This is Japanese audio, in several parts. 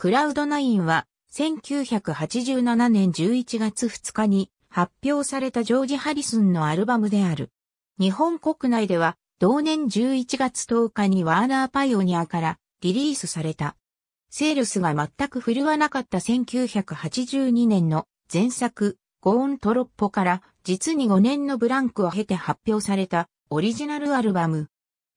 クラウドナインは、1987年11月2日に発表されたジョージ・ハリスンのアルバムである。日本国内では、同年11月10日にワーナーパイオニアからリリースされた。セールスが全く振るわなかった1982年の前作、ゴーントロッポから実に5年のブランクを経て発表されたオリジナルアルバム。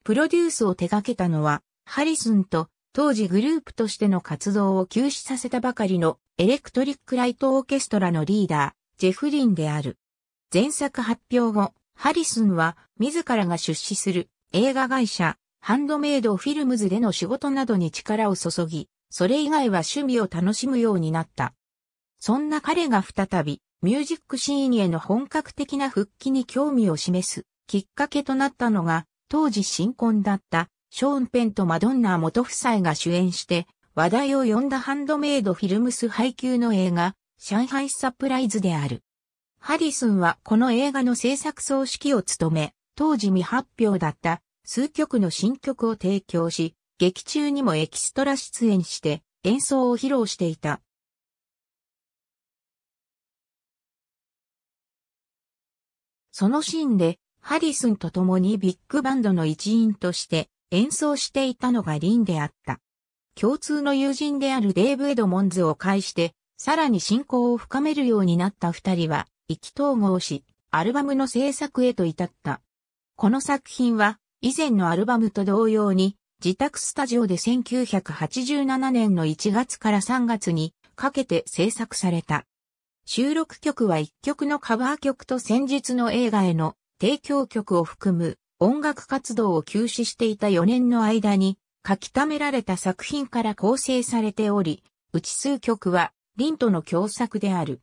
プロデュースを手掛けたのはハリスンと当時グループとしての活動を休止させたばかりのエレクトリック・ライト・オーケストラのリーダー、ジェフリンである。前作発表後、ハリスンは自らが出資する映画会社、ハンドメイドフィルムズでの仕事などに力を注ぎ、それ以外は趣味を楽しむようになった。そんな彼が再び、ミュージックシーンへの本格的な復帰に興味を示すきっかけとなったのが、当時新婚だったショーン・ペンとマドンナ元夫妻が主演して、話題を呼んだハンドメイドフィルムス配給の映画、上海サプライズである。ハリスンはこの映画の制作総指揮を務め、当時未発表だった数曲の新曲を提供し、劇中にもエキストラ出演して演奏を披露していた。そのシーンで、ハリスンと共にビッグバンドの一員として、演奏していたのがリンであった。共通の友人であるデイブ・エドモンズを介して、さらに進行を深めるようになった二人は、意気投合し、アルバムの制作へと至った。この作品は、以前のアルバムと同様に、自宅スタジオで1987年の1月から3月にかけて制作された。収録曲は1曲のカバー曲と先日の映画への提供曲を含む音楽活動を休止していた4年の間に書き溜められた作品から構成されており、うち数曲はリンとの共作である。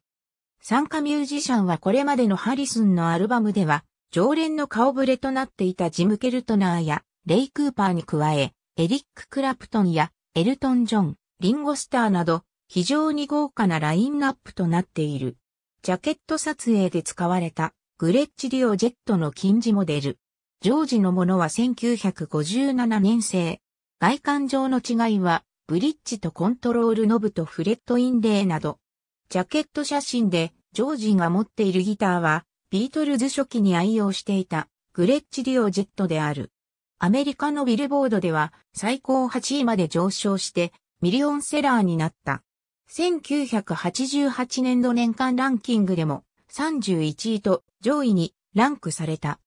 参加ミュージシャンはこれまでのハリスンのアルバムでは、常連の顔ぶれとなっていたジム・ケルトナーやレイ・クーパーに加え、エリック・クラプトンやエルトン・ジョン、リンゴ・スターなど、非常に豪華なラインナップとなっている。ジャケット撮影で使われたグレッチ・リオジェットの金字モデル。ジョージのものは1957年製。外観上の違いは、ブリッジとコントロールノブとフレットインレイなど。ジャケット写真で、ジョージが持っているギターは、ビートルズ初期に愛用していた、グレッチ・ディオジェットである。アメリカのビルボードでは、最高8位まで上昇して、ミリオンセラーになった。1988年度年間ランキングでも、31位と上位にランクされた。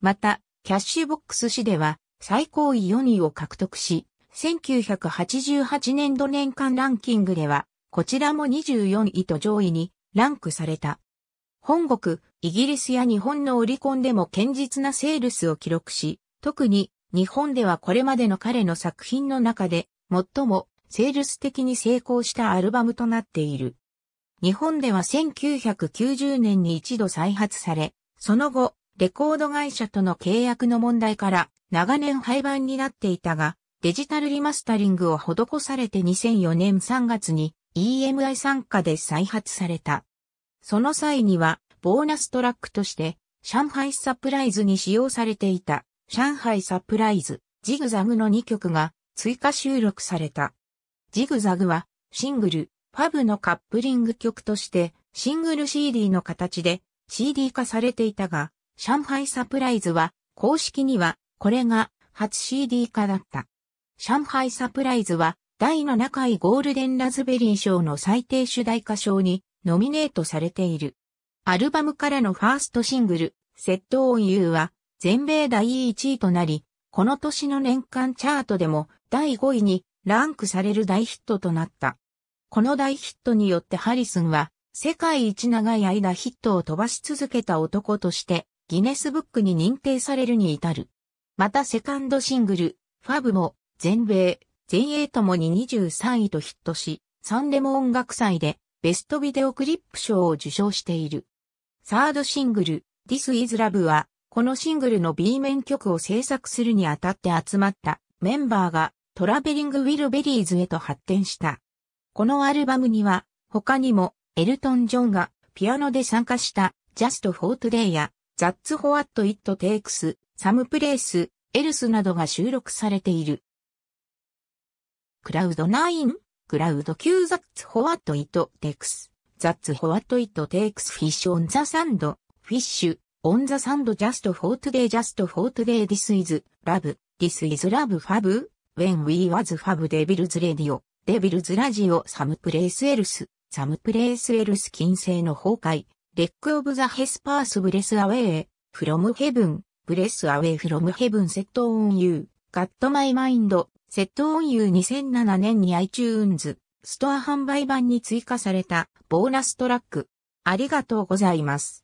また、キャッシュボックス市では最高位4位を獲得し、1988年度年間ランキングでは、こちらも24位と上位にランクされた。本国、イギリスや日本のオリコンでも堅実なセールスを記録し、特に日本ではこれまでの彼の作品の中で最もセールス的に成功したアルバムとなっている。日本では1990年に一度再発され、その後、レコード会社との契約の問題から長年廃盤になっていたが、デジタルリマスタリングを施されて2004年3月に EMI 参加で再発された。その際には、ボーナストラックとして、上海サプライズに使用されていた、上海サプライズ、ジグザグの2曲が追加収録された。ジグザグは、シングル、ファブのカップリング曲として、シングル CD の形で CD 化されていたが、上海サプライズは、公式には、これが初 CD 化だった。上海サプライズは、第7回ゴールデンラズベリー賞の最低主題歌賞にノミネートされている。アルバムからのファーストシングル、セットオンユーは全米第1位となり、この年の年間チャートでも第5位にランクされる大ヒットとなった。この大ヒットによってハリスンは世界一長い間ヒットを飛ばし続けた男としてギネスブックに認定されるに至る。またセカンドシングル、ファブも、全米、全英ともに23位とヒットし、サンレモ音楽祭でベストビデオクリップ賞を受賞している。サードシングル、This is Love は、このシングルの B 面曲を制作するにあたって集まったメンバーがトラベリング・ウィル・ベリーズへと発展した。このアルバムには、他にもエルトン・ジョンがピアノで参加した Just for Today や That's What It Takes, Some Place, Else などが収録されている。クラウド9、クラウド9 That's What It Takes, That's What It Takes Fish on the Sand, Fish, On the Sand Just for Today Just for Today This is Love, This is Love Fab, When We Was Fab Devil's Radio, Devil's Radio Some Place Else, Some Place Else 金星の崩壊。レックオブザヘスパースブレスアウェイ、フロムヘブン、ブレスアウェイフロムヘブンセットオンユー、ガットマイマインド、セットオンユー2007年に iTunes、ストア販売版に追加されたボーナストラック。ありがとうございます。